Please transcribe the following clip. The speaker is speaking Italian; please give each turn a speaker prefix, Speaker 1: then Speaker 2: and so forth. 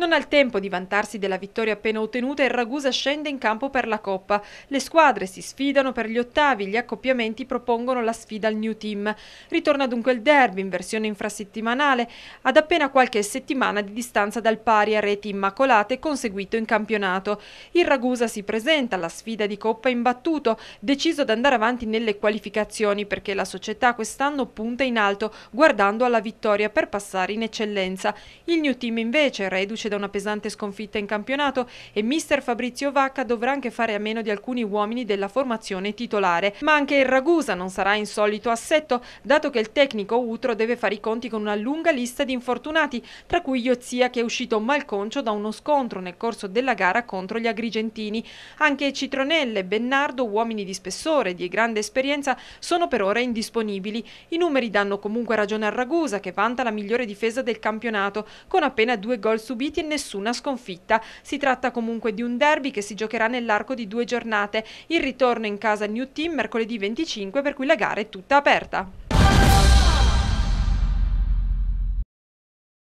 Speaker 1: Non ha il tempo di vantarsi della vittoria appena ottenuta e il Ragusa scende in campo per la Coppa. Le squadre si sfidano per gli ottavi, gli accoppiamenti propongono la sfida al New Team. Ritorna dunque il derby in versione infrasettimanale, ad appena qualche settimana di distanza dal pari a reti immacolate conseguito in campionato. Il Ragusa si presenta alla sfida di Coppa imbattuto, deciso ad andare avanti nelle qualificazioni perché la società quest'anno punta in alto guardando alla vittoria per passare in eccellenza. Il New Team invece, reduce da una pesante sconfitta in campionato e mister Fabrizio Vacca dovrà anche fare a meno di alcuni uomini della formazione titolare. Ma anche il Ragusa non sarà in solito assetto, dato che il tecnico Utro deve fare i conti con una lunga lista di infortunati, tra cui Iozia che è uscito malconcio da uno scontro nel corso della gara contro gli agrigentini. Anche Citronelle, Bennardo, uomini di spessore, e di grande esperienza, sono per ora indisponibili. I numeri danno comunque ragione al Ragusa, che vanta la migliore difesa del campionato, con appena due gol subiti e nessuna sconfitta. Si tratta comunque di un derby che si giocherà nell'arco di due giornate. Il ritorno in casa New Team mercoledì 25 per cui la gara è tutta aperta.